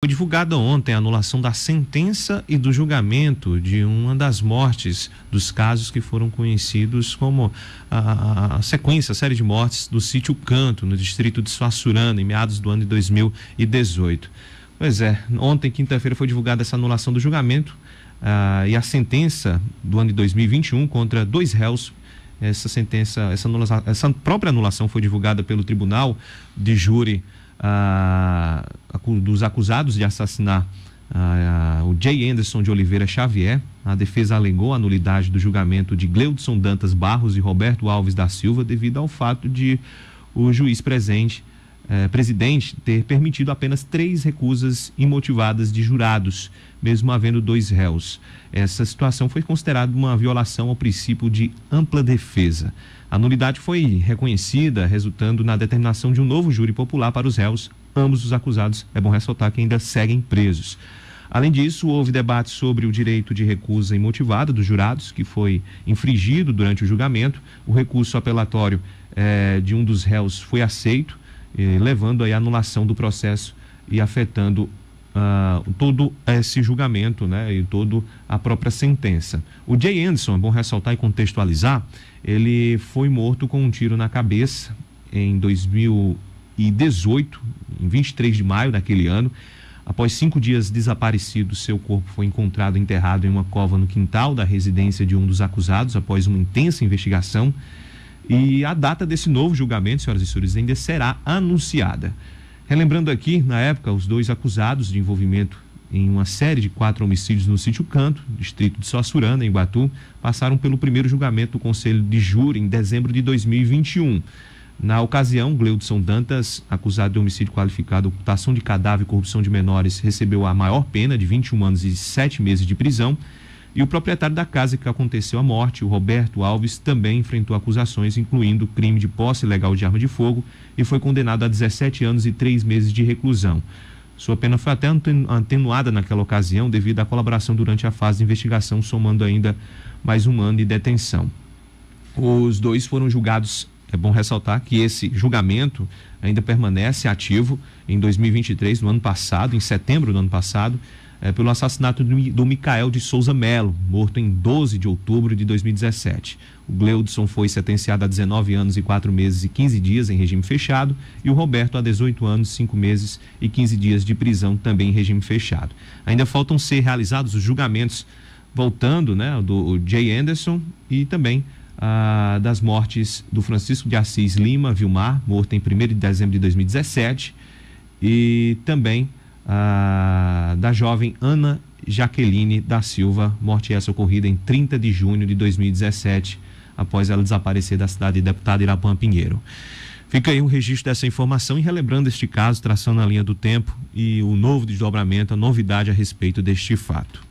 Foi divulgada ontem a anulação da sentença e do julgamento de uma das mortes dos casos que foram conhecidos como a, a sequência, a série de mortes do sítio Canto, no distrito de Suassurana, em meados do ano de 2018. Pois é, ontem, quinta-feira, foi divulgada essa anulação do julgamento uh, e a sentença do ano de 2021 contra dois réus essa sentença, essa, anulação, essa própria anulação foi divulgada pelo Tribunal de Júri ah, dos acusados de assassinar ah, o Jay Anderson de Oliveira Xavier. A defesa alegou a nulidade do julgamento de Gleudson Dantas Barros e Roberto Alves da Silva devido ao fato de o juiz presente eh, presidente ter permitido apenas três recusas imotivadas de jurados, mesmo havendo dois réus. Essa situação foi considerada uma violação ao princípio de ampla defesa. A nulidade foi reconhecida, resultando na determinação de um novo júri popular para os réus. Ambos os acusados, é bom ressaltar que ainda seguem presos. Além disso, houve debate sobre o direito de recusa imotivada dos jurados, que foi infringido durante o julgamento. O recurso apelatório eh, de um dos réus foi aceito eh, levando aí à anulação do processo e afetando ah, todo esse julgamento né, e toda a própria sentença. O Jay Anderson, é bom ressaltar e contextualizar, ele foi morto com um tiro na cabeça em 2018, em 23 de maio daquele ano. Após cinco dias desaparecido, seu corpo foi encontrado enterrado em uma cova no quintal da residência de um dos acusados, após uma intensa investigação. E a data desse novo julgamento, senhoras e senhores, ainda será anunciada. Relembrando aqui, na época, os dois acusados de envolvimento em uma série de quatro homicídios no sítio Canto, distrito de Sossurana, em Batu, passaram pelo primeiro julgamento do Conselho de Júri em dezembro de 2021. Na ocasião, Gleudson Dantas, acusado de homicídio qualificado, ocultação de cadáver e corrupção de menores, recebeu a maior pena de 21 anos e 7 meses de prisão. E o proprietário da casa que aconteceu a morte, o Roberto Alves, também enfrentou acusações, incluindo crime de posse ilegal de arma de fogo, e foi condenado a 17 anos e 3 meses de reclusão. Sua pena foi até atenuada naquela ocasião devido à colaboração durante a fase de investigação, somando ainda mais um ano de detenção. Os dois foram julgados. É bom ressaltar que esse julgamento ainda permanece ativo em 2023, no ano passado, em setembro do ano passado é, pelo assassinato do, do Micael de Souza Melo, morto em 12 de outubro de 2017. O Gleudson foi sentenciado a 19 anos e 4 meses e 15 dias em regime fechado e o Roberto a 18 anos, 5 meses e 15 dias de prisão também em regime fechado. Ainda faltam ser realizados os julgamentos voltando, né, do Jay Anderson e também ah, das mortes do Francisco de Assis Lima Vilmar, morto em 1 de dezembro de 2017 e também ah, da jovem Ana Jaqueline da Silva, morte essa ocorrida em 30 de junho de 2017, após ela desaparecer da cidade de deputada Irapã Pinheiro. Fica aí o um registro dessa informação e relembrando este caso, traçando a linha do tempo e o novo desdobramento, a novidade a respeito deste fato.